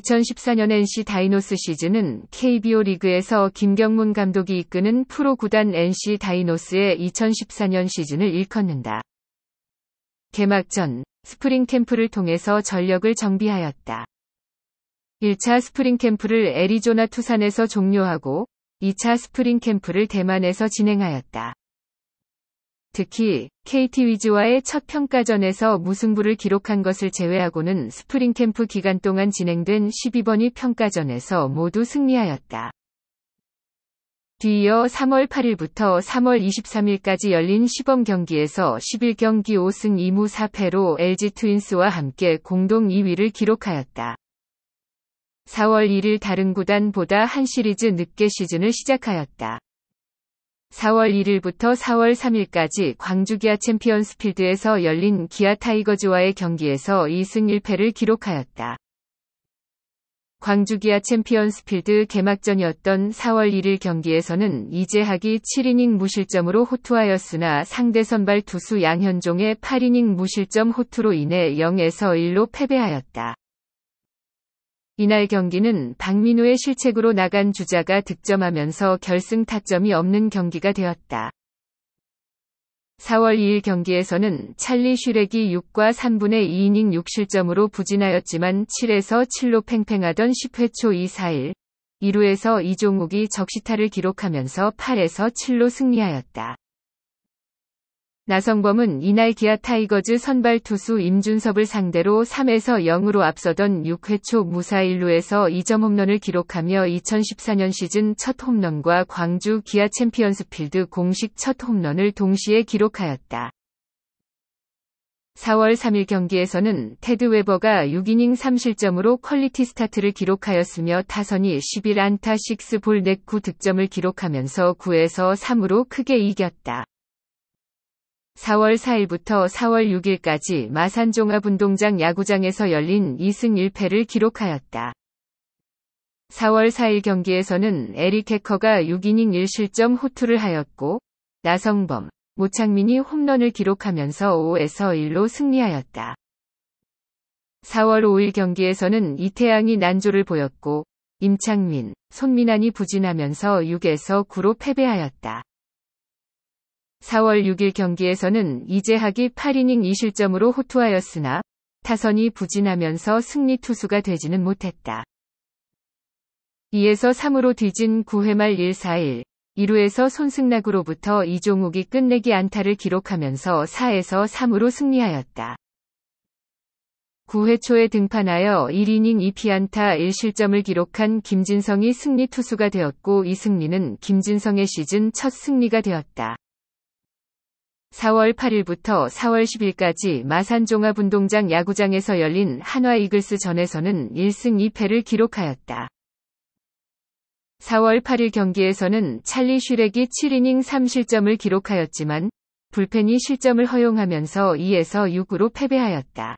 2014년 NC 다이노스 시즌은 KBO 리그에서 김경문 감독이 이끄는 프로 구단 NC 다이노스의 2014년 시즌을 일컫는다. 개막전 스프링 캠프를 통해서 전력을 정비하였다. 1차 스프링 캠프를 애리조나 투산에서 종료하고 2차 스프링 캠프를 대만에서 진행하였다. 특히 KT 위즈와의 첫 평가전에서 무승부를 기록한 것을 제외하고는 스프링 캠프 기간 동안 진행된 12번이 평가전에서 모두 승리하였다. 뒤이어 3월 8일부터 3월 23일까지 열린 시범 경기에서 11경기 5승 2무 4패로 LG 트윈스와 함께 공동 2위를 기록하였다. 4월 1일 다른 구단보다 한 시리즈 늦게 시즌을 시작하였다. 4월 1일부터 4월 3일까지 광주 기아 챔피언스필드에서 열린 기아 타이거즈와의 경기에서 2승 1패를 기록하였다. 광주 기아 챔피언스필드 개막전이었던 4월 1일 경기에서는 이재학이 7이닝 무실점으로 호투하였으나 상대 선발 투수 양현종의 8이닝 무실점 호투로 인해 0에서 1로 패배하였다. 이날 경기는 박민우의 실책으로 나간 주자가 득점하면서 결승 타점이 없는 경기가 되었다. 4월 2일 경기에서는 찰리 슈렉이 6과 3분의 2이닝 6실점으로 부진하였지만 7에서 7로 팽팽하던 10회 초 2, 4일 1루에서 이종욱이 적시타를 기록하면서 8에서 7로 승리하였다. 나성범은 이날 기아 타이거즈 선발 투수 임준섭을 상대로 3에서 0으로 앞서던 6회 초 무사 1루에서 2점 홈런을 기록하며 2014년 시즌 첫 홈런과 광주 기아 챔피언스필드 공식 첫 홈런을 동시에 기록하였다. 4월 3일 경기에서는 테드 웨버가 6이닝 3실점으로 퀄리티 스타트를 기록하였으며 타선이 11안타 6볼 넥 9득점을 기록하면서 9에서 3으로 크게 이겼다. 4월 4일부터 4월 6일까지 마산 종합운동장 야구장에서 열린 2승 1패를 기록하였다. 4월 4일 경기에서는 에릭 해커가 6이닝 1실점 호투를 하였고 나성범, 모창민이 홈런을 기록하면서 5에서 1로 승리하였다. 4월 5일 경기에서는 이태양이 난조를 보였고 임창민, 손민환이 부진하면서 6에서 9로 패배하였다. 4월 6일 경기에서는 이재학이 8이닝 2실점으로 호투하였으나 타선이 부진하면서 승리 투수가 되지는 못했다. 2에서 3으로 뒤진 9회 말 1, 4일 1루에서 손승락으로부터 이종욱이 끝내기 안타를 기록하면서 4에서 3으로 승리하였다. 9회 초에 등판하여 1이닝 2피안타 1실점을 기록한 김진성이 승리 투수가 되었고 이 승리는 김진성의 시즌 첫 승리가 되었다. 4월 8일부터 4월 10일까지 마산 종합운동장 야구장에서 열린 한화 이글스 전에서는 1승 2패를 기록하였다. 4월 8일 경기에서는 찰리 슈렉이 7이닝 3실점을 기록하였지만 불펜이 실점을 허용하면서 2에서 6으로 패배하였다.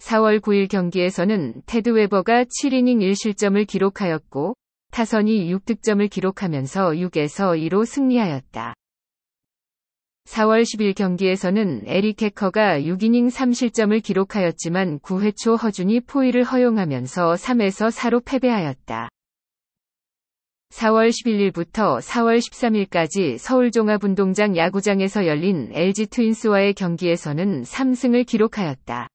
4월 9일 경기에서는 테드 웨버가 7이닝 1실점을 기록하였고 타선이 6득점을 기록하면서 6에서 2로 승리하였다. 4월 10일 경기에서는 에릭 해커가 6이닝 3실점을 기록하였지만 9회 초 허준이 포위를 허용하면서 3에서 4로 패배하였다. 4월 11일부터 4월 13일까지 서울종합운동장 야구장에서 열린 LG 트윈스와의 경기에서는 3승을 기록하였다.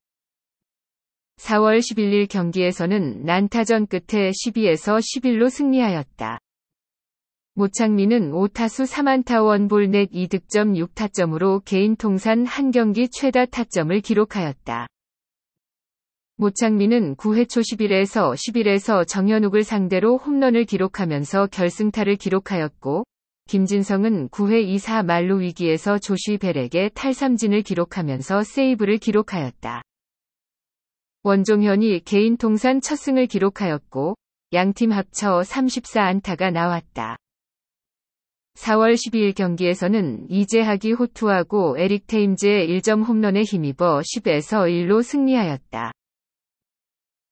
4월 11일 경기에서는 난타전 끝에 12에서 11로 승리하였다. 모창민은 5타수 3안타 원볼 넷 2득점 6타점으로 개인 통산 한 경기 최다 타점을 기록하였다. 모창민은 9회 초 11에서 11에서 정현욱을 상대로 홈런을 기록하면서 결승타를 기록하였고, 김진성은 9회 2사 말로 위기에서 조시 벨에게 탈삼진을 기록하면서 세이브를 기록하였다. 원종현이 개인 통산 첫 승을 기록하였고, 양팀 합쳐 34안타가 나왔다. 4월 12일 경기에서는 이재학이 호투하고 에릭 테임즈의 1점 홈런에 힘입어 10에서 1로 승리하였다.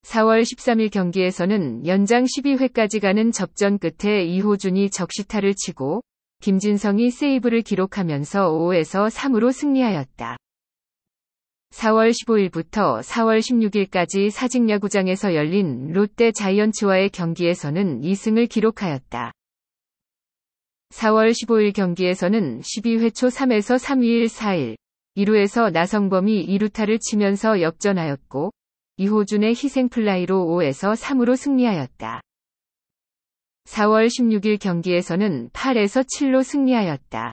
4월 13일 경기에서는 연장 12회까지 가는 접전 끝에 이호준이 적시타를 치고 김진성이 세이브를 기록하면서 5에서 3으로 승리하였다. 4월 15일부터 4월 16일까지 사직야구장에서 열린 롯데 자이언츠와의 경기에서는 2승을 기록하였다. 4월 15일 경기에서는 12회 초 3에서 3위일 4일 1루에서 나성범이 2루타를 치면서 역전하였고 이호준의 희생플라이로 5에서 3으로 승리하였다. 4월 16일 경기에서는 8에서 7로 승리하였다.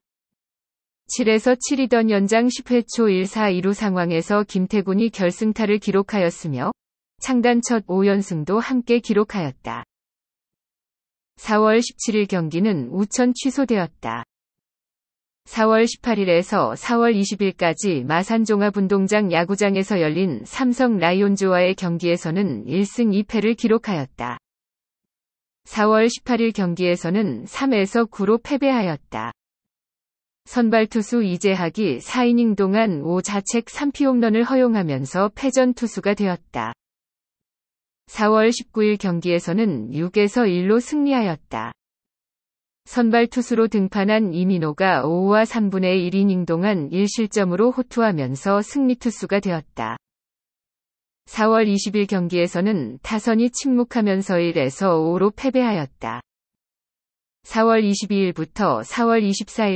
7에서 7이던 연장 10회 초1 4, 2루 상황에서 김태군이 결승타를 기록하였으며 창단 첫 5연승도 함께 기록하였다. 4월 17일 경기는 우천 취소되었다. 4월 18일에서 4월 20일까지 마산 종합운동장 야구장에서 열린 삼성 라이온즈와의 경기에서는 1승 2패를 기록하였다. 4월 18일 경기에서는 3에서 9로 패배하였다. 선발 투수 이재학이 4이닝 동안 5자책 3피홈런을 허용하면서 패전 투수가 되었다. 4월 19일 경기에서는 6에서 1로 승리하였다. 선발 투수로 등판한 이민호가 5와 3분의 1이닝 동안 1실점으로 호투하면서 승리 투수가 되었다. 4월 20일 경기에서는 타선이 침묵하면서 1에서 5로 패배하였다. 4월 22일부터 4월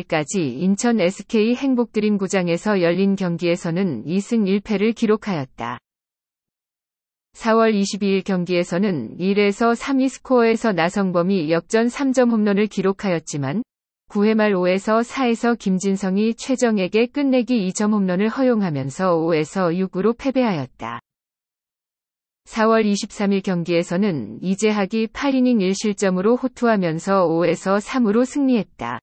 24일까지 인천 SK 행복드림구장에서 열린 경기에서는 2승 1패를 기록하였다. 4월 22일 경기에서는 1에서 3위 스코어에서 나성범이 역전 3점 홈런을 기록하였지만 9회 말 5에서 4에서 김진성이 최정에게 끝내기 2점 홈런을 허용하면서 5에서 6으로 패배하였다. 4월 23일 경기에서는 이재학이 8이닝 1실점으로 호투하면서 5에서 3으로 승리했다.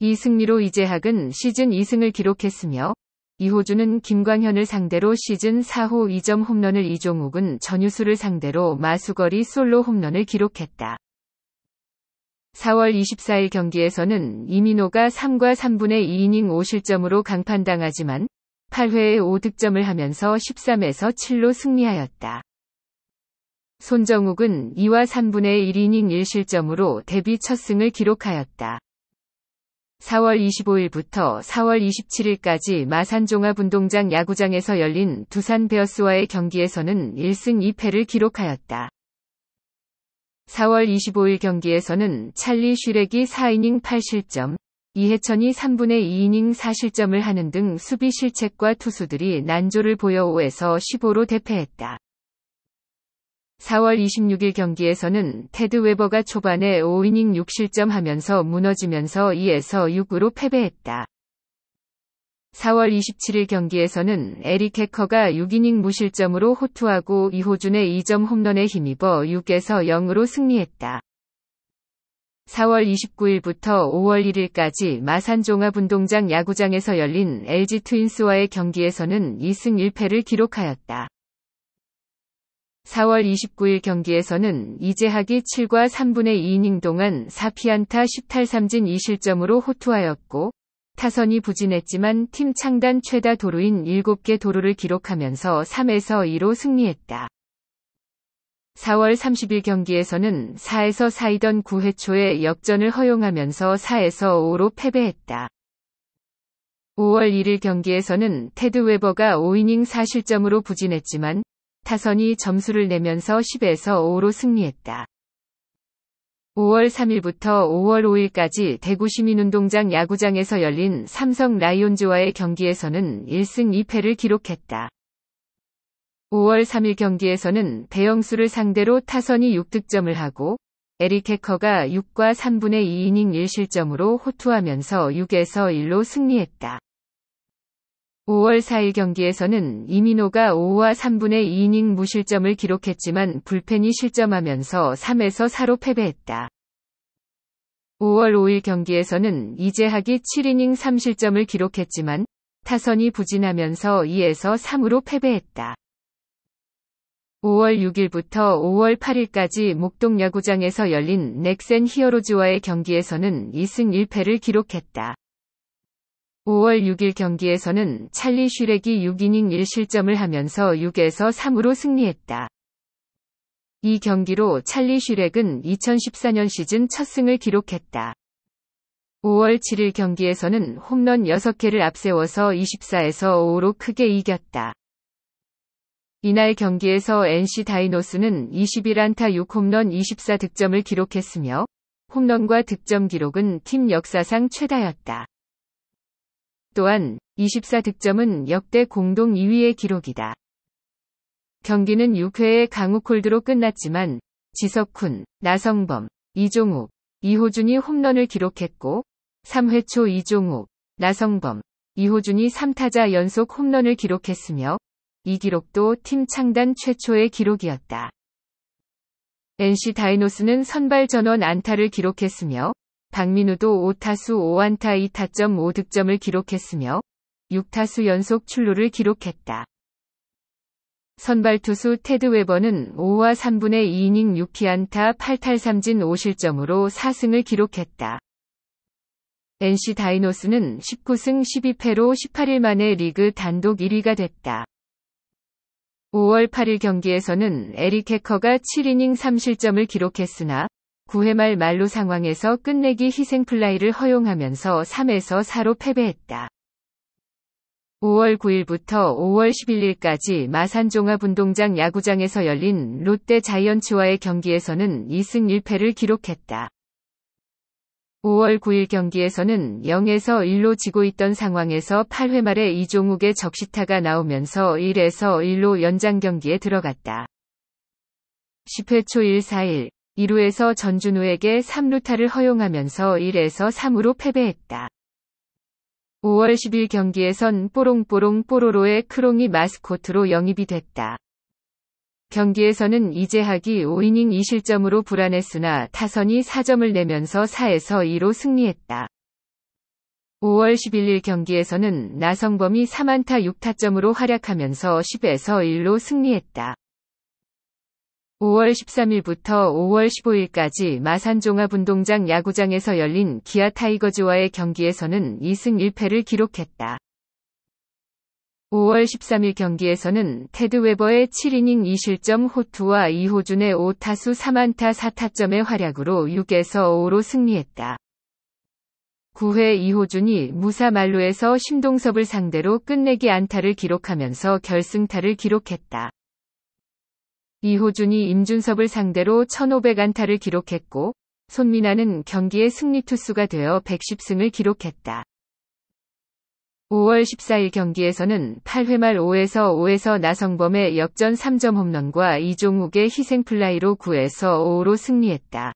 이 승리로 이재학은 시즌 2승을 기록했으며 이호준은 김광현을 상대로 시즌 4호 2점 홈런을 이종욱은 전유수를 상대로 마수거리 솔로 홈런을 기록했다. 4월 24일 경기에서는 이민호가 3과 3분의 2이닝 5실점으로 강판당하지만 8회에 5득점을 하면서 13에서 7로 승리하였다. 손정욱은 2와 3분의 1이닝 1실점으로 데뷔 첫 승을 기록하였다. 4월 25일부터 4월 27일까지 마산 종합운동장 야구장에서 열린 두산 베어스와의 경기에서는 1승 2패를 기록하였다. 4월 25일 경기에서는 찰리 슈렉이 4이닝 8실점, 이해천이 3분의 2이닝 4실점을 하는 등 수비 실책과 투수들이 난조를 보여 5에서 15로 대패했다. 4월 26일 경기에서는 테드 웨버가 초반에 5이닝 6실점 하면서 무너지면서 2에서 6으로 패배했다. 4월 27일 경기에서는 에릭 해커가 6이닝 무실점으로 호투하고 이호준의 2점 홈런에 힘입어 6에서 0으로 승리했다. 4월 29일부터 5월 1일까지 마산 종합운동장 야구장에서 열린 LG 트윈스와의 경기에서는 2승 1패를 기록하였다. 4월 29일 경기에서는 이재학이 7과 3분의 2이닝 동안 4피안타 10탈삼진 2실점으로 호투하였고 타선이 부진했지만 팀 창단 최다 도루인 7개 도루를 기록하면서 3에서 2로 승리했다. 4월 30일 경기에서는 4에서 4이던 9회 초에 역전을 허용하면서 4에서 5로 패배했다. 5월 1일 경기에서는 테드 웨버가 5이닝 4실점으로 부진했지만 타선이 점수를 내면서 10에서 5로 승리했다. 5월 3일부터 5월 5일까지 대구시민운동장 야구장에서 열린 삼성 라이온즈와의 경기에서는 1승 2패를 기록했다. 5월 3일 경기에서는 배영수를 상대로 타선이 6득점을 하고 에릭 해커가 6과 3분의 2이닝 1실점으로 호투하면서 6에서 1로 승리했다. 5월 4일 경기에서는 이민호가 5와 3분의 2이닝 무실점을 기록했지만 불펜이 실점하면서 3에서 4로 패배했다. 5월 5일 경기에서는 이재학이 7이닝 3실점을 기록했지만 타선이 부진하면서 2에서 3으로 패배했다. 5월 6일부터 5월 8일까지 목동 야구장에서 열린 넥센 히어로즈와의 경기에서는 2승 1패를 기록했다. 5월 6일 경기에서는 찰리 슈렉이 6이닝 1실점을 하면서 6에서 3으로 승리했다. 이 경기로 찰리 슈렉은 2014년 시즌 첫 승을 기록했다. 5월 7일 경기에서는 홈런 6개를 앞세워서 24에서 5로 크게 이겼다. 이날 경기에서 NC 다이노스는 21안타 6홈런 24득점을 기록했으며 홈런과 득점 기록은 팀 역사상 최다였다. 또한 24득점은 역대 공동 2위의 기록이다. 경기는 6회에 강우콜드로 끝났지만 지석훈, 나성범, 이종욱, 이호준이 홈런을 기록했고 3회 초 이종욱, 나성범, 이호준이 3타자 연속 홈런을 기록했으며 이 기록도 팀 창단 최초의 기록이었다. NC 다이노스는 선발 전원 안타를 기록했으며 박민우도 5타수 5안타 2타점 5득점을 기록했으며 6타수 연속 출루를 기록했다. 선발 투수 테드 웨버는 5와 3분의 2이닝 6피안타 8탈삼진 5실점으로 4승을 기록했다. NC 다이노스는 19승 12패로 18일 만에 리그 단독 1위가 됐다. 5월 8일 경기에서는 에릭 해커가 7이닝 3실점을 기록했으나 9회 말말로 상황에서 끝내기 희생 플라이를 허용하면서 3에서 4로 패배했다. 5월 9일부터 5월 11일까지 마산 종합운동장 야구장에서 열린 롯데 자이언츠와의 경기에서는 2승 1패를 기록했다. 5월 9일 경기에서는 0에서 1로 지고 있던 상황에서 8회 말에 이종욱의 적시타가 나오면서 1에서 1로 연장 경기에 들어갔다. 10회 초 1, 4일 1루에서 전준우에게 3루타를 허용하면서 1에서 3으로 패배했다. 5월 10일 경기에선 뽀롱뽀롱 뽀로로의 크롱이 마스코트로 영입이 됐다. 경기에서는 이재학이 5이닝 2실점으로 불안했으나 타선이 4점을 내면서 4에서 2로 승리했다. 5월 11일 경기에서는 나성범이 3안타 6타점으로 활약하면서 10에서 1로 승리했다. 5월 13일부터 5월 15일까지 마산종합운동장 야구장에서 열린 기아 타이거즈와의 경기에서는 2승 1패를 기록했다. 5월 13일 경기에서는 테드 웨버의 7이닝 2실점 호투와 이호준의 5타수 3안타 4타점의 활약으로 6에서 5로 승리했다. 9회 이호준이 무사 말로에서 심동섭을 상대로 끝내기 안타를 기록하면서 결승타를 기록했다. 이호준이 임준섭을 상대로 1500안타를 기록했고 손민아는 경기의 승리 투수가 되어 110승을 기록했다. 5월 14일 경기에서는 8회 말 5에서 5에서 나성범의 역전 3점 홈런과 이종욱의 희생플라이로 9에서 5로 승리했다.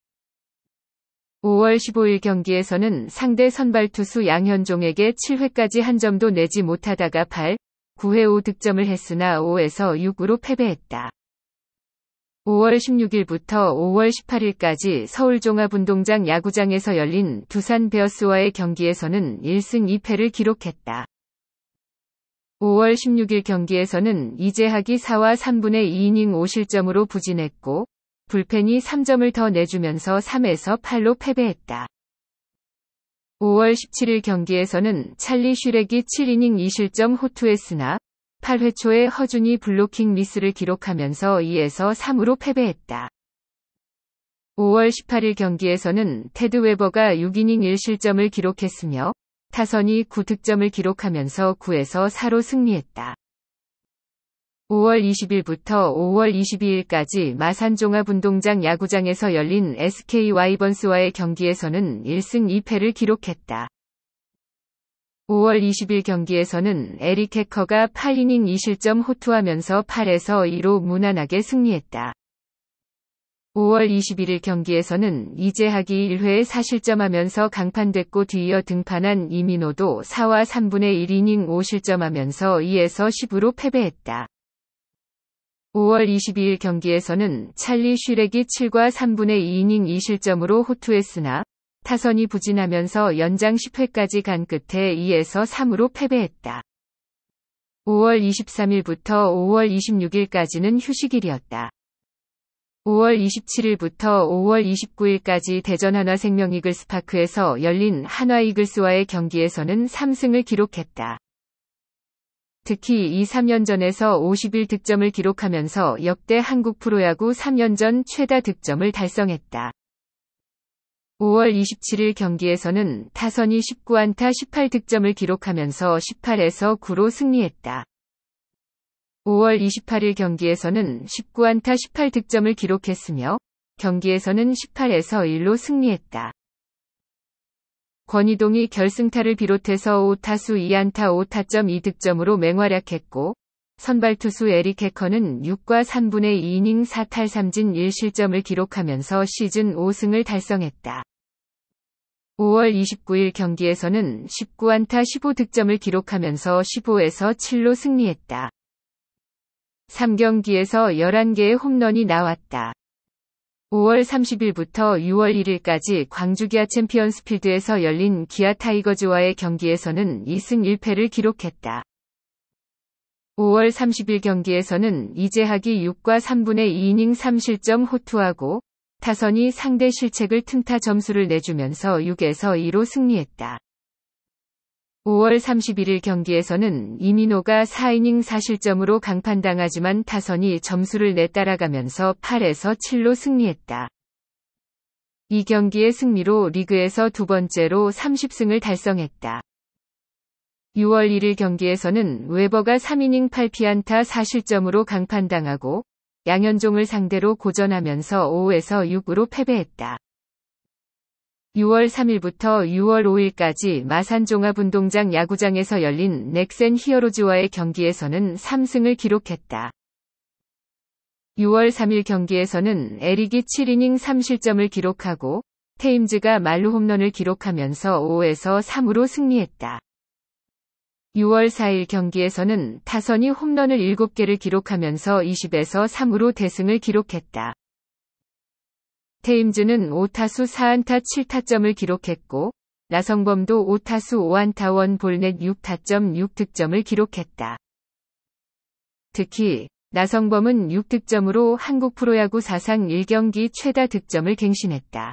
5월 15일 경기에서는 상대 선발 투수 양현종에게 7회까지 한 점도 내지 못하다가 8, 9회 5득점을 했으나 5에서 6으로 패배했다. 5월 16일부터 5월 18일까지 서울종합운동장 야구장에서 열린 두산 베어스와의 경기에서는 1승 2패를 기록했다. 5월 16일 경기에서는 이재학이 4와 3분의 2이닝 5실점으로 부진했고 불펜이 3점을 더 내주면서 3에서 8로 패배했다. 5월 17일 경기에서는 찰리 슈렉이 7이닝 2실점 호투했으나 8회 초에 허준이 블로킹 미스를 기록하면서 2에서 3으로 패배했다. 5월 18일 경기에서는 테드 웨버가 6이닝 1실점을 기록했으며 타선이 9득점을 기록하면서 9에서 4로 승리했다. 5월 20일부터 5월 22일까지 마산 종합운동장 야구장에서 열린 SK 와이번스와의 경기에서는 1승 2패를 기록했다. 5월 20일 경기에서는 에릭 해커가 8이닝 2실점 호투하면서 8에서 2로 무난하게 승리했다. 5월 21일 경기에서는 이재학이 1회에 4실점하면서 강판됐고 뒤이어 등판한 이민호도 4와 3분의 1이닝 5실점하면서 2에서 10으로 패배했다. 5월 22일 경기에서는 찰리 슈렉이 7과 3분의 2이닝 2실점으로 호투했으나 타선이 부진하면서 연장 10회까지 간 끝에 2에서 3으로 패배했다. 5월 23일부터 5월 26일까지는 휴식일이었다. 5월 27일부터 5월 29일까지 대전 하나생명 이글스파크에서 열린 한화 이글스와의 경기에서는 3승을 기록했다. 특히 2, 3년 전에서 50일 득점을 기록하면서 역대 한국 프로야구 3년 전 최다 득점을 달성했다. 5월 27일 경기에서는 타선이 19안타 18득점을 기록하면서 18에서 9로 승리했다. 5월 28일 경기에서는 19안타 18득점을 기록했으며 경기에서는 18에서 1로 승리했다. 권희동이 결승타를 비롯해서 5타수 2안타 5타점 2득점으로 맹활약했고 선발 투수 에릭 해커는 6과 3분의 2이닝 4탈 3진 1실점을 기록하면서 시즌 5승을 달성했다. 5월 29일 경기에서는 19안타 15득점을 기록하면서 15에서 7로 승리했다. 3경기에서 11개의 홈런이 나왔다. 5월 30일부터 6월 1일까지 광주 기아 챔피언스 필드에서 열린 기아 타이거즈와의 경기에서는 2승 1패를 기록했다. 5월 30일 경기에서는 이재학이 6과 3분의 2이닝 3실점 호투하고 타선이 상대 실책을 틈타 점수를 내주면서 6에서 2로 승리했다. 5월 31일 경기에서는 이민호가 4이닝 4실점으로 강판당하지만 타선이 점수를 내따라가면서 8에서 7로 승리했다. 이 경기의 승리로 리그에서 두 번째로 30승을 달성했다. 6월 1일 경기에서는 웨버가 3이닝 8피안타 4실점으로 강판당하고 양현종을 상대로 고전하면서 5에서 6으로 패배했다. 6월 3일부터 6월 5일까지 마산종합운동장 야구장에서 열린 넥센 히어로즈와의 경기에서는 3승을 기록했다. 6월 3일 경기에서는 에릭이 7이닝 3실점을 기록하고 테임즈가 말루 홈런을 기록하면서 5에서 3으로 승리했다. 6월 4일 경기에서는 타선이 홈런을 7개를 기록하면서 20에서 3으로 대승을 기록했다. 테임즈는 5타수 4안타 7타점을 기록했고 나성범도 5타수 5안타 1볼넷 6타점 6득점을 기록했다. 특히 나성범은 6득점으로 한국 프로야구 사상 1경기 최다 득점을 갱신했다.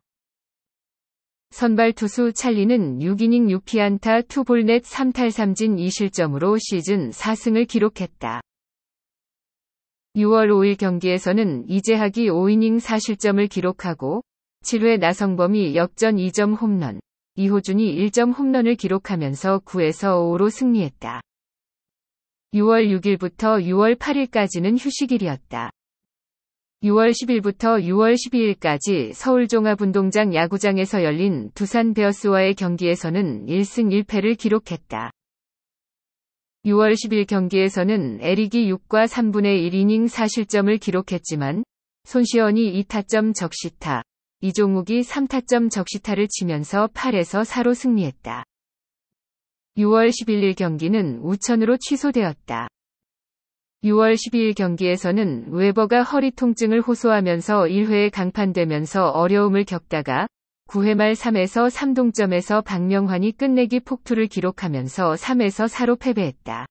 선발 투수 찰리는 6이닝 6피안타 2볼넷 3탈3진 2실점으로 시즌 4승을 기록했다. 6월 5일 경기에서는 이재학이 5이닝 4실점을 기록하고 7회 나성범이 역전 2점 홈런, 이호준이 1점 홈런을 기록하면서 9에서 5로 승리했다. 6월 6일부터 6월 8일까지는 휴식일이었다. 6월 10일부터 6월 12일까지 서울 종합운동장 야구장에서 열린 두산 베어스와의 경기에서는 1승 1패를 기록했다. 6월 10일 경기에서는 에릭이 6과 3분의 1이닝 4실점을 기록했지만 손시현이 2타점 적시타, 이종욱이 3타점 적시타를 치면서 8에서 4로 승리했다. 6월 11일 경기는 우천으로 취소되었다. 6월 12일 경기에서는 웨버가 허리 통증을 호소하면서 1회에 강판되면서 어려움을 겪다가 9회 말 3에서 3동점에서 박명환이 끝내기 폭투를 기록하면서 3에서 4로 패배했다.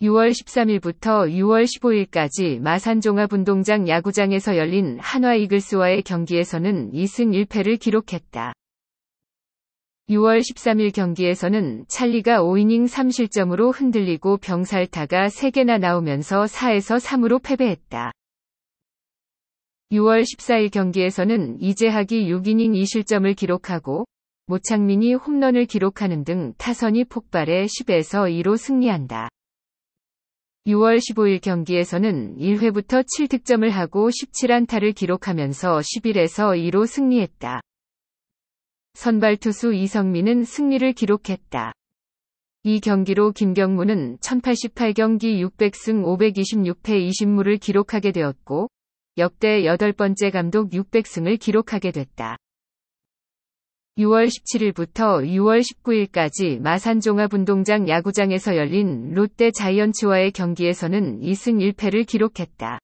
6월 13일부터 6월 15일까지 마산종합운동장 야구장에서 열린 한화 이글스와의 경기에서는 2승 1패를 기록했다. 6월 13일 경기에서는 찰리가 5이닝 3실점으로 흔들리고 병살타가 3개나 나오면서 4에서 3으로 패배했다. 6월 14일 경기에서는 이재학이 6이닝 2실점을 기록하고 모창민이 홈런을 기록하는 등 타선이 폭발해 10에서 2로 승리한다. 6월 15일 경기에서는 1회부터 7득점을 하고 17안타를 기록하면서 11에서 2로 승리했다. 선발 투수 이성민은 승리를 기록했다. 이 경기로 김경문은 1088경기 600승 526패 20무를 기록하게 되었고 역대 여덟 번째 감독 600승을 기록하게 됐다. 6월 17일부터 6월 19일까지 마산종합운동장 야구장에서 열린 롯데 자이언츠와의 경기에서는 2승 1패를 기록했다.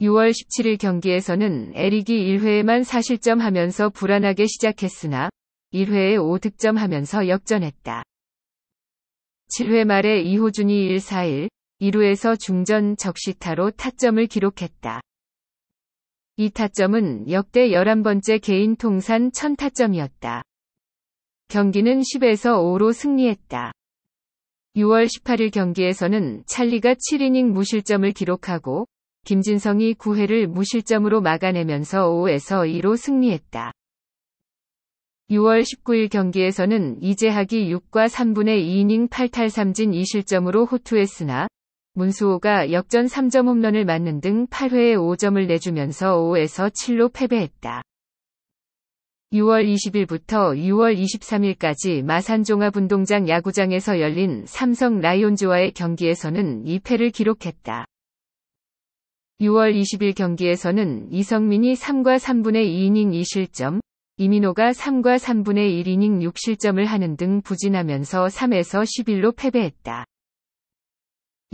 6월 17일 경기에서는 에릭이 1회에만 4실점 하면서 불안하게 시작했으나 1회에 5득점 하면서 역전했다. 7회 말에 이호준이 1, 4일 2루에서 중전 적시타로 타점을 기록했다. 이 타점은 역대 11번째 개인 통산 1000타점이었다. 경기는 10에서 5로 승리했다. 6월 18일 경기에서는 찰리가 7이닝 무실점을 기록하고 김진성이 9회를 무실점으로 막아내면서 5에서 2로 승리했다. 6월 19일 경기에서는 이재학이 6과 3분의 2이닝 8탈 3진 2실점으로 호투했으나 문수호가 역전 3점 홈런을 맞는 등 8회에 5점을 내주면서 5에서 7로 패배했다. 6월 20일부터 6월 23일까지 마산종합운동장 야구장에서 열린 삼성 라이온즈와의 경기에서는 2패를 기록했다. 6월 20일 경기에서는 이성민이 3과 3분의 2이닝 2실점, 이민호가 3과 3분의 1이닝 6실점을 하는 등 부진하면서 3에서 11로 패배했다.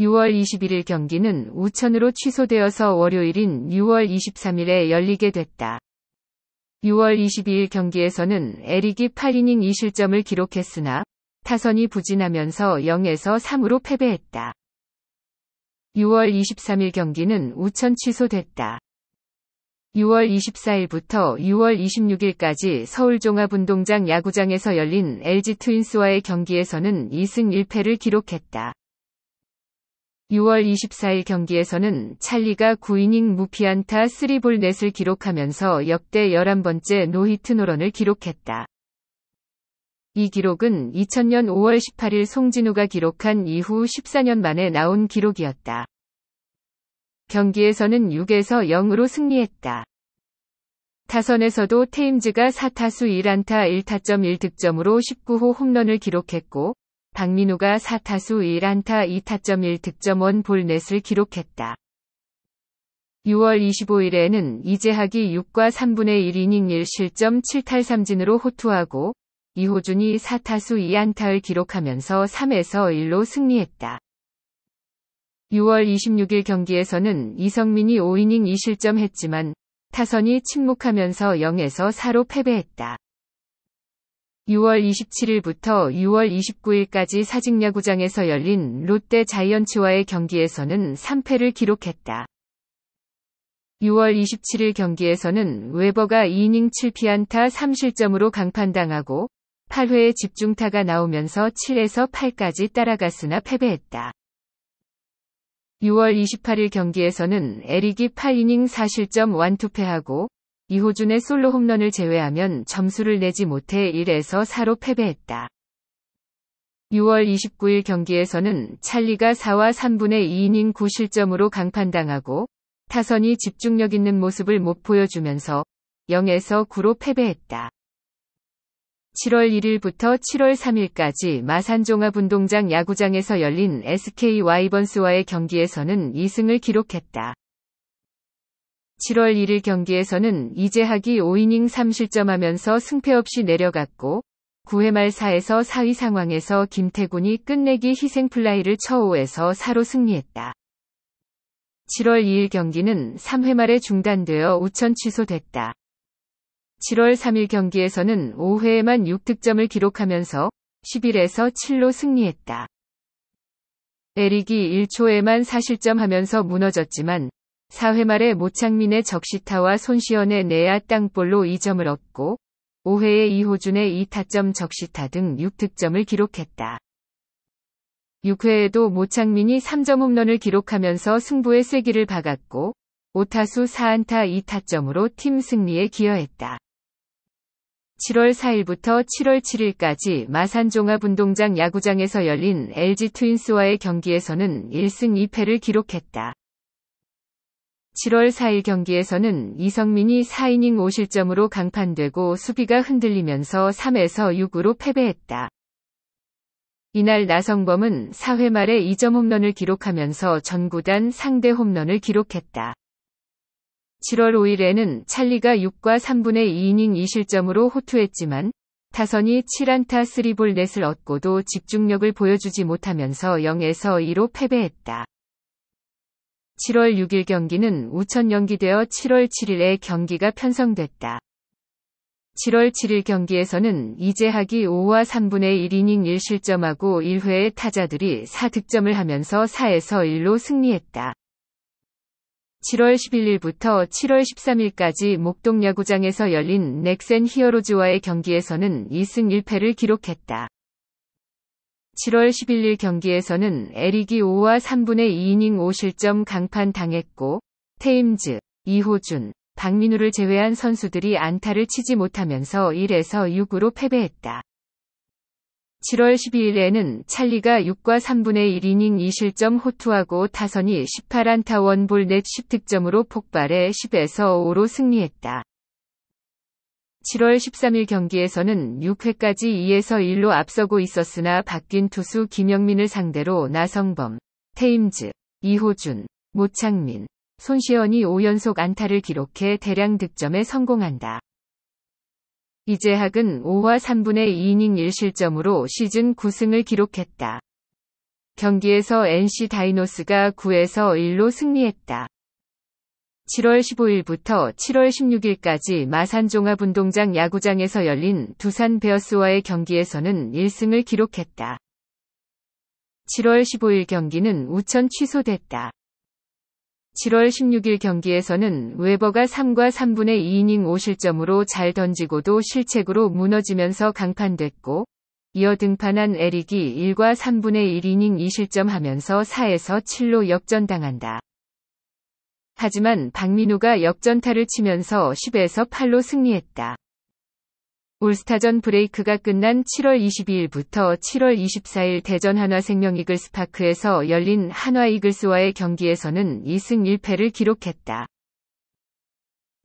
6월 21일 경기는 우천으로 취소되어서 월요일인 6월 23일에 열리게 됐다. 6월 22일 경기에서는 에릭이 8이닝 2실점을 기록했으나 타선이 부진하면서 0에서 3으로 패배했다. 6월 23일 경기는 우천 취소됐다. 6월 24일부터 6월 26일까지 서울 종합운동장 야구장에서 열린 LG 트윈스와의 경기에서는 2승 1패를 기록했다. 6월 24일 경기에서는 찰리가 9이닝 무피안타 3볼 넷을 기록하면서 역대 11번째 노히트 노런을 기록했다. 이 기록은 2000년 5월 18일 송진우가 기록한 이후 14년 만에 나온 기록이었다. 경기에서는 6에서 0으로 승리했다. 타선에서도 테임즈가 4타수 1안타 1타점 1득점으로 19호 홈런을 기록했고 박민우가 4타수 1안타 2타점 1득점 1볼넷을 기록했다. 6월 25일에는 이재학이 6과 3분의 1이닝 1실점 7탈3진으로 호투하고 이호준이 4타수 2안타를 기록하면서 3에서 1로 승리했다. 6월 26일 경기에서는 이성민이 5이닝 2실점 했지만 타선이 침묵하면서 0에서 4로 패배했다. 6월 27일부터 6월 29일까지 사직야구장에서 열린 롯데 자이언츠와의 경기에서는 3패를 기록했다. 6월 27일 경기에서는 웨버가 2이닝 7피안타 3실점으로 강판당하고 8회에 집중타가 나오면서 7에서 8까지 따라갔으나 패배했다. 6월 28일 경기에서는 에릭이 8이닝 4실점 완투패하고 이호준의 솔로 홈런을 제외하면 점수를 내지 못해 1에서 4로 패배했다. 6월 29일 경기에서는 찰리가 4와 3분의 2이닝 9실점으로 강판당하고 타선이 집중력 있는 모습을 못 보여주면서 0에서 9로 패배했다. 7월 1일부터 7월 3일까지 마산종합운동장 야구장에서 열린 SK 와이번스와의 경기에서는 2승을 기록했다. 7월 1일 경기에서는 이재학이 5이닝 3실점하면서 승패 없이 내려갔고 9회 말 4에서 4위 상황에서 김태군이 끝내기 희생플라이를 처오에서 4로 승리했다. 7월 2일 경기는 3회 말에 중단되어 우천 취소됐다. 7월 3일 경기에서는 5회에만 6득점을 기록하면서 11에서 7로 승리했다. 에릭이 1초에만 4실점 하면서 무너졌지만 4회 말에 모창민의 적시타와 손시현의 내야 땅볼로 2점을 얻고 5회에 이호준의 2타점 적시타 등 6득점을 기록했다. 6회에도 모창민이 3점 홈런을 기록하면서 승부의 쐐기를 박았고 5타수 4안타 2타점으로 팀 승리에 기여했다. 7월 4일부터 7월 7일까지 마산 종합운동장 야구장에서 열린 LG 트윈스와의 경기에서는 1승 2패를 기록했다. 7월 4일 경기에서는 이성민이 4이닝 5실점으로 강판되고 수비가 흔들리면서 3에서 6으로 패배했다. 이날 나성범은 4회 말에 2점 홈런을 기록하면서 전구단 상대 홈런을 기록했다. 7월 5일에는 찰리가 6과 3분의 2이닝 2실점으로 호투했지만 타선이 7안타 3볼 넷을 얻고도 집중력을 보여주지 못하면서 0에서 2로 패배했다. 7월 6일 경기는 우천 연기되어 7월 7일에 경기가 편성됐다. 7월 7일 경기에서는 이재학이 5와 3분의 1이닝 1실점하고 1회에 타자들이 4득점을 하면서 4에서 1로 승리했다. 7월 11일부터 7월 13일까지 목동 야구장에서 열린 넥센 히어로즈와의 경기에서는 2승 1패를 기록했다. 7월 11일 경기에서는 에릭이 5와 3분의 2이닝 5실점 강판 당했고, 테임즈, 이호준, 박민우를 제외한 선수들이 안타를 치지 못하면서 1에서 6으로 패배했다. 7월 12일에는 찰리가 6과 3분의 1이닝 2실점 호투하고 타선이 18안타 원볼 넷 10득점으로 폭발해 10에서 5로 승리했다. 7월 13일 경기에서는 6회까지 2에서 1로 앞서고 있었으나 바뀐 투수 김영민을 상대로 나성범, 테임즈, 이호준, 모창민, 손시현이 5연속 안타를 기록해 대량 득점에 성공한다. 이재학은 5화 3분의 2이닝 1실점으로 시즌 9승을 기록했다. 경기에서 NC 다이노스가 9에서 1로 승리했다. 7월 15일부터 7월 16일까지 마산 종합운동장 야구장에서 열린 두산 베어스와의 경기에서는 1승을 기록했다. 7월 15일 경기는 우천 취소됐다. 7월 16일 경기에서는 웨버가 3과 3분의 2이닝 5실점으로 잘 던지고도 실책으로 무너지면서 강판됐고, 이어 등판한 에릭이 1과 3분의 1이닝 2실점 하면서 4에서 7로 역전당한다. 하지만 박민우가 역전타를 치면서 10에서 8로 승리했다. 올스타전 브레이크가 끝난 7월 22일부터 7월 24일 대전 한화생명이글 스파크에서 열린 한화이글스와의 경기에서는 2승 1패를 기록했다.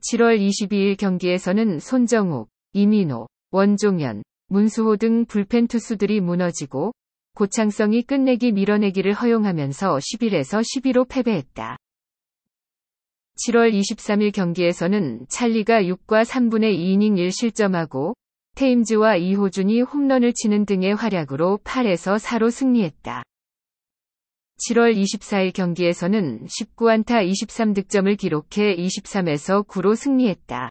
7월 22일 경기에서는 손정욱, 이민호, 원종현, 문수호 등 불펜 투수들이 무너지고 고창성이 끝내기 밀어내기를 허용하면서 11에서 1 2로 패배했다. 7월 23일 경기에서는 찰리가 6과 3분의 2이닝 1실점하고 테임즈와 이호준이 홈런을 치는 등의 활약으로 8에서 4로 승리했다. 7월 24일 경기에서는 19안타 23득점을 기록해 23에서 9로 승리했다.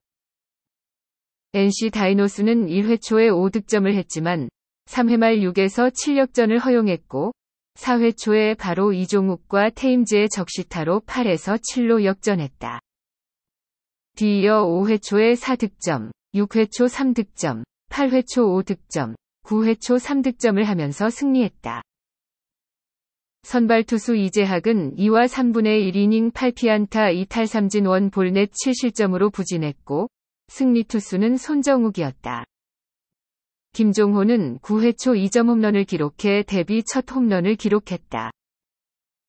NC 다이노스는 1회 초에 5득점을 했지만 3회 말 6에서 7력전을 허용했고 4회 초에 바로 이종욱과 테임즈의 적시타로 8에서 7로 역전했다. 뒤이어 5회 초에 4득점, 6회 초 3득점, 8회 초 5득점, 9회 초 3득점을 하면서 승리했다. 선발 투수 이재학은 2와 3분의 1이닝 8피안타 2탈삼진 원 볼넷 7실점으로 부진했고 승리 투수는 손정욱이었다. 김종호는 9회 초 2점 홈런을 기록해 데뷔 첫 홈런을 기록했다.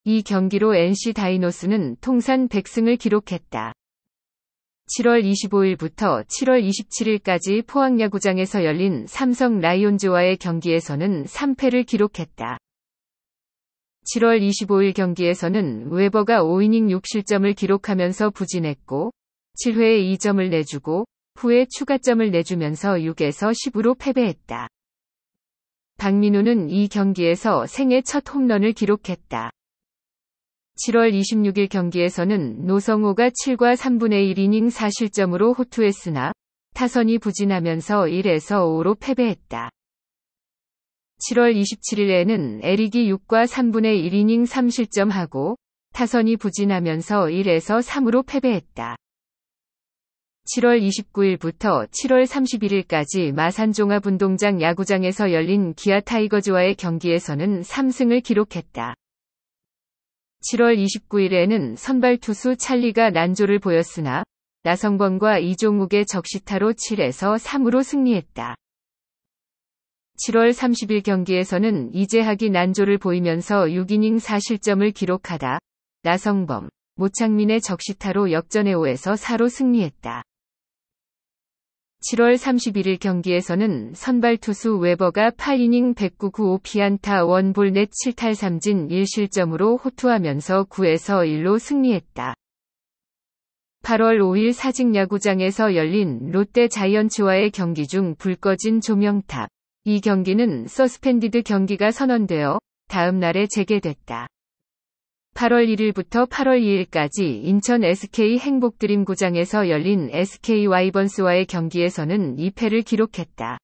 이 경기로 NC 다이노스는 통산 100승을 기록했다. 7월 25일부터 7월 27일까지 포항야구장에서 열린 삼성 라이온즈와의 경기에서는 3패를 기록했다. 7월 25일 경기에서는 웨버가 5이닝 6실점을 기록하면서 부진했고 7회에 2점을 내주고 후에 추가점을 내주면서 6에서 10으로 패배했다. 박민우는 이 경기에서 생애 첫 홈런을 기록했다. 7월 26일 경기에서는 노성호가 7과 3분의 1이닝 4실점으로 호투했으나 타선이 부진하면서 1에서 5로 패배했다. 7월 27일에는 에릭이 6과 3분의 1이닝 3실점하고 타선이 부진하면서 1에서 3으로 패배했다. 7월 29일부터 7월 31일까지 마산종합운동장 야구장에서 열린 기아 타이거즈와의 경기에서는 3승을 기록했다. 7월 29일에는 선발 투수 찰리가 난조를 보였으나 나성범과 이종욱의 적시타로 7에서 3으로 승리했다. 7월 30일 경기에서는 이재학이 난조를 보이면서 6이닝 4실점을 기록하다. 나성범, 모창민의 적시타로 역전에 5에서 4로 승리했다. 7월 31일 경기에서는 선발 투수 웨버가 8이닝 109구 5피안타 원볼넷 7탈 3진 1실점으로 호투하면서 9에서 1로 승리했다. 8월 5일 사직 야구장에서 열린 롯데 자이언츠와의 경기 중 불 꺼진 조명탑. 이 경기는 서스펜디드 경기가 선언되어 다음 날에 재개됐다. 8월 1일부터 8월 2일까지 인천 SK 행복드림구장에서 열린 SK 와이번스와의 경기에서는 2패를 기록했다.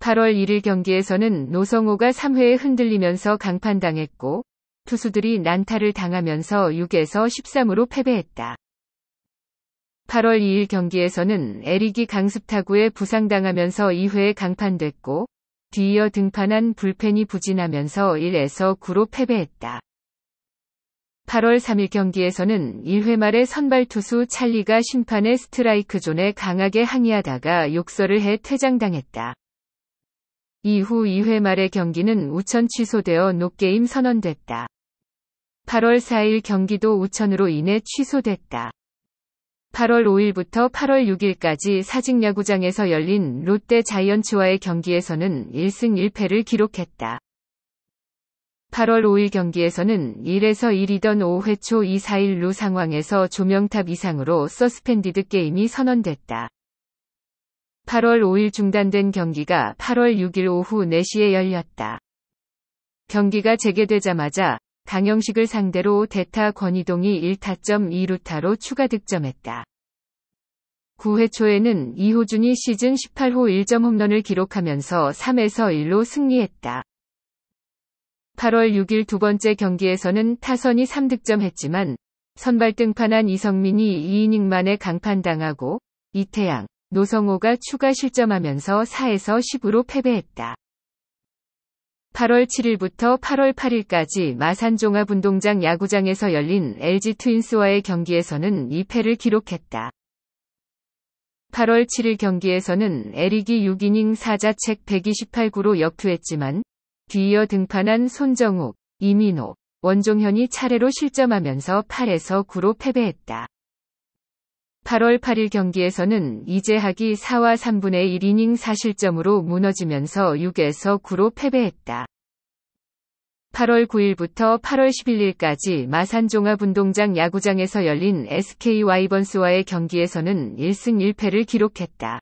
8월 1일 경기에서는 노성호가 3회에 흔들리면서 강판당했고 투수들이 난타를 당하면서 6에서 13으로 패배했다. 8월 2일 경기에서는 에릭이 강습타구에 부상당하면서 2회에 강판됐고 뒤이어 등판한 불펜이 부진하면서 1에서 9로 패배했다. 8월 3일 경기에서는 1회 말에 선발 투수 찰리가 심판의 스트라이크 존에 강하게 항의하다가 욕설을 해 퇴장당했다. 이후 2회 말에 경기는 우천 취소되어 녹게임 선언됐다. 8월 4일 경기도 우천으로 인해 취소됐다. 8월 5일부터 8월 6일까지 사직야구장에서 열린 롯데 자이언츠와의 경기에서는 1승 1패를 기록했다. 8월 5일 경기에서는 1에서 1이던 5회 초 2, 4일루 상황에서 조명탑 이상으로 서스펜디드 게임이 선언됐다. 8월 5일 중단된 경기가 8월 6일 오후 4시에 열렸다. 경기가 재개되자마자 강영식을 상대로 대타 권희동이 1타점 2루타로 추가 득점했다. 9회 초에는 이호준이 시즌 18호 1점 홈런을 기록하면서 3에서 1로 승리했다. 8월 6일 두 번째 경기에서는 타선이 3득점했지만 선발 등판한 이성민이 2이닝 만에 강판당하고 이태양, 노성호가 추가 실점하면서 4에서 10으로 패배했다. 8월 7일부터 8월 8일까지 마산종합운동장 야구장에서 열린 LG 트윈스와의 경기에서는 2패를 기록했다. 8월 7일 경기에서는 에릭이 6이닝 4자책 128구로 역투했지만 뒤이어 등판한 손정욱, 이민호, 원종현이 차례로 실점하면서 8에서 9로 패배했다. 8월 8일 경기에서는 이재학이 4와 3분의 1이닝 4실점으로 무너지면서 6에서 9로 패배했다. 8월 9일부터 8월 11일까지 마산종합운동장 야구장에서 열린 SK 와이번스와의 경기에서는 1승 1패를 기록했다.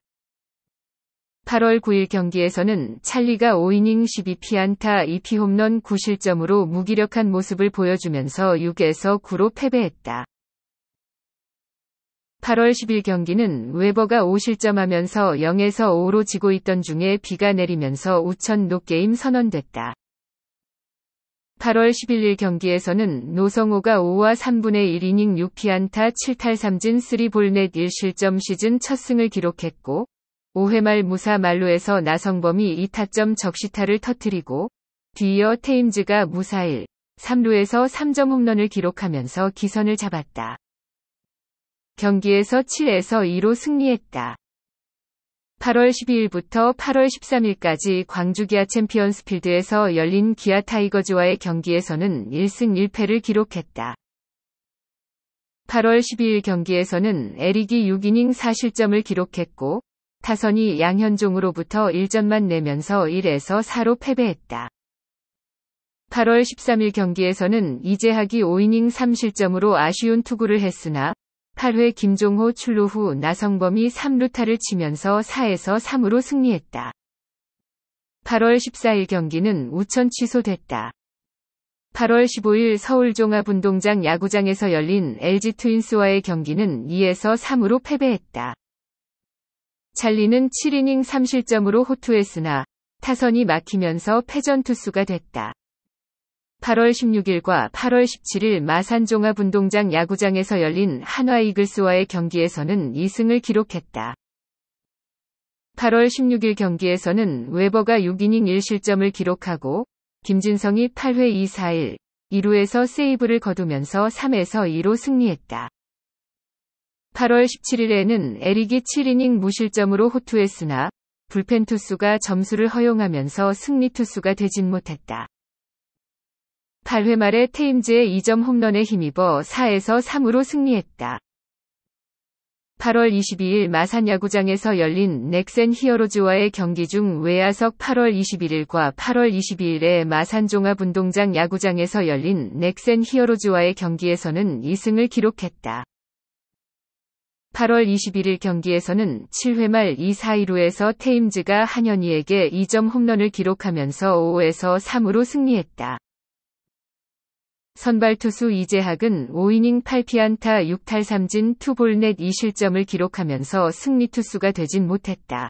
8월 9일 경기에서는 찰리가 5이닝 12피안타 2피 홈런 9실점으로 무기력한 모습을 보여주면서 6에서 9로 패배했다. 8월 10일 경기는 웨버가 5실점하면서 0에서 5로 지고 있던 중에 비가 내리면서 우천 노게임 선언됐다. 8월 11일 경기에서는 노성호가 5와 3분의 1이닝 6피안타 7탈 3진 3볼넷 1실점 시즌 첫 승을 기록했고 5회 말 무사 말로에서 나성범이 2타점 적시타를 터뜨리고 뒤이어 테임즈가 무사 1, 3루에서 3점 홈런을 기록하면서 기선을 잡았다. 경기에서 7에서 2로 승리했다. 8월 12일부터 8월 13일까지 광주 기아 챔피언스 필드에서 열린 기아 타이거즈와의 경기에서는 1승 1패를 기록했다. 8월 12일 경기에서는 에릭이 6이닝 4실점을 기록했고 타선이 양현종으로부터 1점만 내면서 1에서 4로 패배했다. 8월 13일 경기에서는 이재학이 5이닝 3실점으로 아쉬운 투구를 했으나 8회 김종호 출루 후 나성범이 3루타를 치면서 4에서 3으로 승리했다. 8월 14일 경기는 우천 취소됐다. 8월 15일 서울 종합운동장 야구장에서 열린 LG 트윈스와의 경기는 2에서 3으로 패배했다. 찰리는 7이닝 3실점으로 호투했으나 타선이 막히면서 패전투수가 됐다. 8월 16일과 8월 17일 마산 종합운동장 야구장에서 열린 한화 이글스와의 경기에서는 2승을 기록했다. 8월 16일 경기에서는 웨버가 6이닝 1실점을 기록하고 김진성이 8회 2, 4일 1루에서 세이브를 거두면서 3에서 2로 승리했다. 8월 17일에는 에릭이 7이닝 무실점으로 호투했으나 불펜 투수가 점수를 허용하면서 승리 투수가 되진 못했다. 8회 말에 테임즈의 2점 홈런에 힘입어 4에서 3으로 승리했다. 8월 22일 마산 야구장에서 열린 넥센 히어로즈와의 경기 중 외야석 8월 21일과 8월 22일에 마산 종합운동장 야구장에서 열린 넥센 히어로즈와의 경기에서는 2승을 기록했다. 8월 21일 경기에서는 7회 말2 4 1루에서 테임즈가 한현희에게 2점 홈런을 기록하면서 5에서 3으로 승리했다. 선발 투수 이재학은 5이닝 8피안타 6탈삼진 투볼넷 2실점을 기록하면서 승리 투수가 되진 못했다.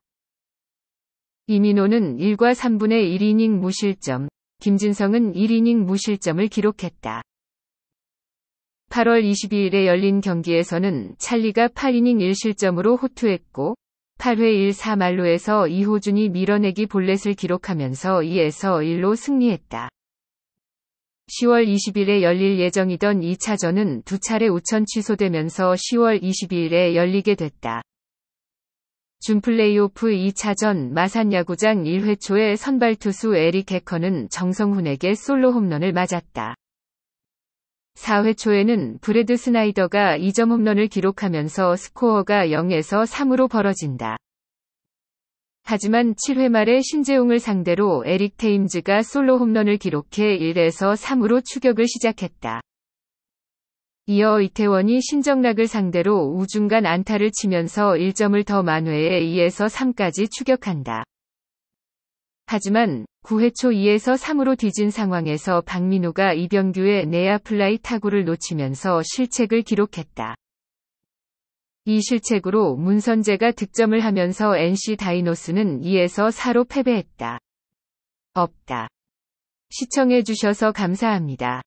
이민호는 1과 3분의 1이닝 무실점, 김진성은 1이닝 무실점을 기록했다. 8월 22일에 열린 경기에서는 찰리가 8이닝 1실점으로 호투했고 8회 1 4말로에서 이호준이 밀어내기 볼넷을 기록하면서 2에서 1로 승리했다. 10월 20일에 열릴 예정이던 2차전은 두 차례 우천 취소되면서 10월 22일에 열리게 됐다. 준플레이오프 2차전 마산야구장 1회 초에 선발 투수 에릭 해커는 정성훈에게 솔로 홈런을 맞았다. 4회 초에는 브래드 스나이더가 2점 홈런을 기록하면서 스코어가 0에서 3으로 벌어진다. 하지만 7회 말에 신재웅을 상대로 에릭 테임즈가 솔로 홈런을 기록해 1에서 3으로 추격을 시작했다. 이어 이태원이 신정락을 상대로 우중간 안타를 치면서 1점을 더 만회해 2에서 3까지 추격한다. 하지만 9회 초 2에서 3으로 뒤진 상황에서 박민우가 이병규의 내야 네 플라이 타구를 놓치면서 실책을 기록했다. 이 실책으로 문선재가 득점을 하면서 NC 다이노스는 2에서 4로 패배했다. 없다. 시청해주셔서 감사합니다.